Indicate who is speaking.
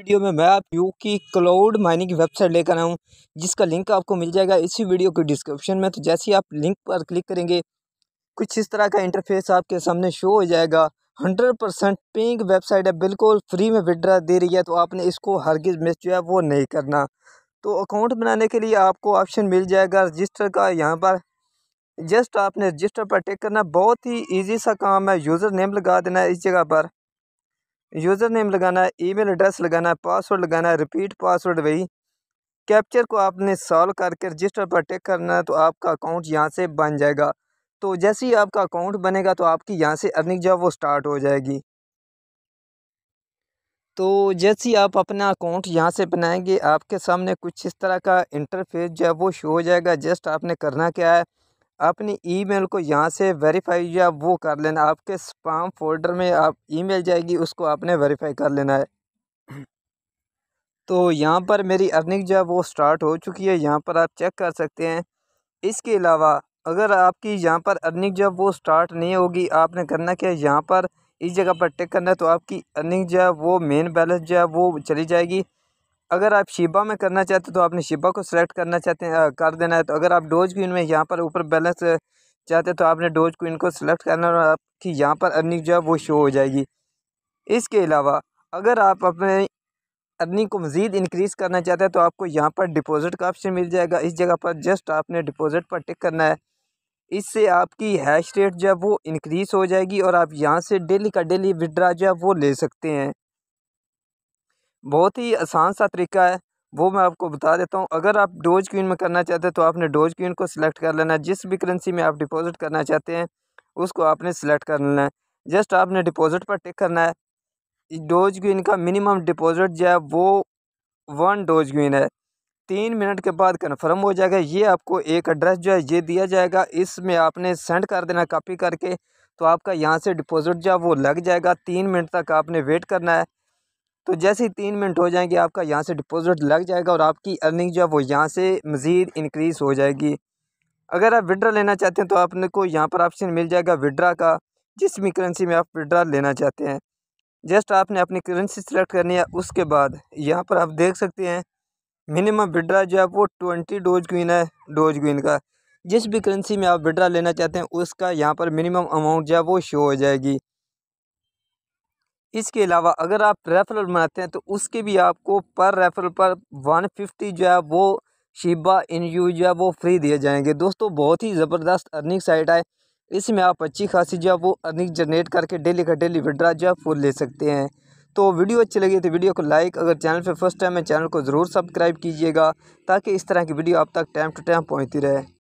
Speaker 1: video में मैं आप यू की क्लाउड माइनिंग की वेबसाइट लेकर आया जिसका लिंक आपको मिल जाएगा इसी वीडियो के डिस्क्रिप्शन में तो जैसे ही आप लिंक पर क्लिक करेंगे कुछ इस तरह का इंटरफेस आपके सामने शो हो जाएगा हंड्रेड परसेंट पिंक वेबसाइट है बिल्कुल फ्री में विड्रा दे रही है तो आपने इसको हरगिज मिस जो है वो नहीं करना तो अकाउंट बनाने के लिए आपको ऑप्शन मिल जाएगा रजिस्टर का यहाँ पर जस्ट आपने रजिस्टर पर टेक करना बहुत ही ईजी सा काम है यूज़र नेम लगा देना है इस जगह पर यूज़र नेम लगाना है ईमेल एड्रेस लगाना है पासवर्ड लगाना है रिपीट पासवर्ड वही कैप्चर को आपने सॉल्व करके रजिस्टर पर टिक करना है तो आपका अकाउंट यहाँ से बन जाएगा तो जैसे ही आपका अकाउंट बनेगा तो आपकी यहाँ से अर्निंग जो है वो स्टार्ट हो जाएगी तो जैसे ही आप अपना अकाउंट यहाँ से बनाएंगे आपके सामने कुछ इस तरह का इंटरफेस जो है वो शो हो जाएगा जस्ट आपने करना क्या है अपनी ईमेल को यहाँ से वेरीफाई या वो कर लेना आपके स्पाम फोल्डर में आप ईमेल जाएगी उसको आपने वेरीफाई कर लेना है तो यहाँ पर मेरी अर्निंग जो है वो स्टार्ट हो चुकी है यहाँ पर आप चेक कर सकते हैं इसके अलावा अगर आपकी यहाँ पर अर्निंग जो है वो स्टार्ट नहीं होगी आपने करना क्या यहाँ पर इस जगह पर टिक करना है तो आपकी अर्निंग जो है वो मेन बैलेंस जो है वो चली जाएगी अगर आप शिबा में करना चाहते हैं तो आपने शिबा को सिलेक्ट करना चाहते हैं कर देना है तो अगर आप डोज क्वीन में यहाँ पर ऊपर बैलेंस चाहते हैं तो आपने डोज क्वीन को सिलेक्ट करना और आपकी यहाँ पर अर्निंग जो है वो शो हो जाएगी इसके अलावा अगर आप अपने अर्निंग को मज़ीद इंक्रीज़ करना चाहते हैं तो आपको यहाँ पर डिपॉजिट का ऑप्शन मिल जाएगा इस जगह पर जस्ट आपने डिपॉजिट पर टिक करना है इससे आपकी हैश रेट जो है वो इंक्रीज़ हो जाएगी और आप यहाँ से डेली का डेली विड्रा जो है वो ले सकते हैं बहुत ही आसान सा तरीका है वो मैं आपको बता देता हूँ अगर आप डोज क्वीन में करना चाहते हैं तो आपने डोज क्वीन को सिलेक्ट कर लेना है जिस भी करेंसी में आप डिपॉजिट करना चाहते हैं उसको आपने सेलेक्ट कर लेना है जस्ट आपने डिपॉजिट पर टिक करना है डोज क्वीन का मिनिमम डिपॉजिट जो है वो वन डोज क्वीन है तीन मिनट के बाद कन्फर्म हो जाएगा ये आपको एक एड्रेस जो है ये दिया जाएगा इसमें आपने सेंड कर देना कॉपी करके तो आपका यहाँ से डिपॉजिट जो है वो लग जाएगा तीन मिनट तक आपने वेट करना है तो जैसे ही तीन मिनट हो जाएंगे आपका यहाँ से डिपॉजिट लग जाएगा और आपकी अर्निंग जो है वो यहाँ से मज़ीद इनक्रीज़ हो जाएगी अगर आप विड्रा लेना चाहते हैं तो आपने को यहाँ पर ऑप्शन मिल जाएगा विड्रा का जिस भी करेंसी में आप विड्रा लेना चाहते हैं जस्ट आपने अपनी करेंसी सेलेक्ट करनी है उसके बाद यहाँ पर आप देख सकते हैं मिनिमम विड्रा जो है वो ट्वेंटी डोज क्वीन है डोज क्वीन का जिस भी करेंसी में आप विड्रा लेना चाहते हैं उसका यहाँ पर मिनिमम अमाउंट जो है वो शो हो जाएगी इसके अलावा अगर आप रेफरल बनाते हैं तो उसके भी आपको पर रेफरल पर वन फिफ्टी जो है वो शिबा इन यू जो है वो फ्री दिए जाएंगे दोस्तों बहुत ही ज़बरदस्त अर्निंग साइट है इसमें आप अच्छी खासी जो है वो अर्निंग जनरेट करके डेली का डेली विड्रा जो है फुल ले सकते हैं तो वीडियो अच्छी लगी तो वीडियो को लाइक अगर चैनल पर फर्स्ट टाइम है चैनल को ज़रूर सब्सक्राइब कीजिएगा ताकि इस तरह की वीडियो आप तक टाइम टू टाइम पहुँचती रहे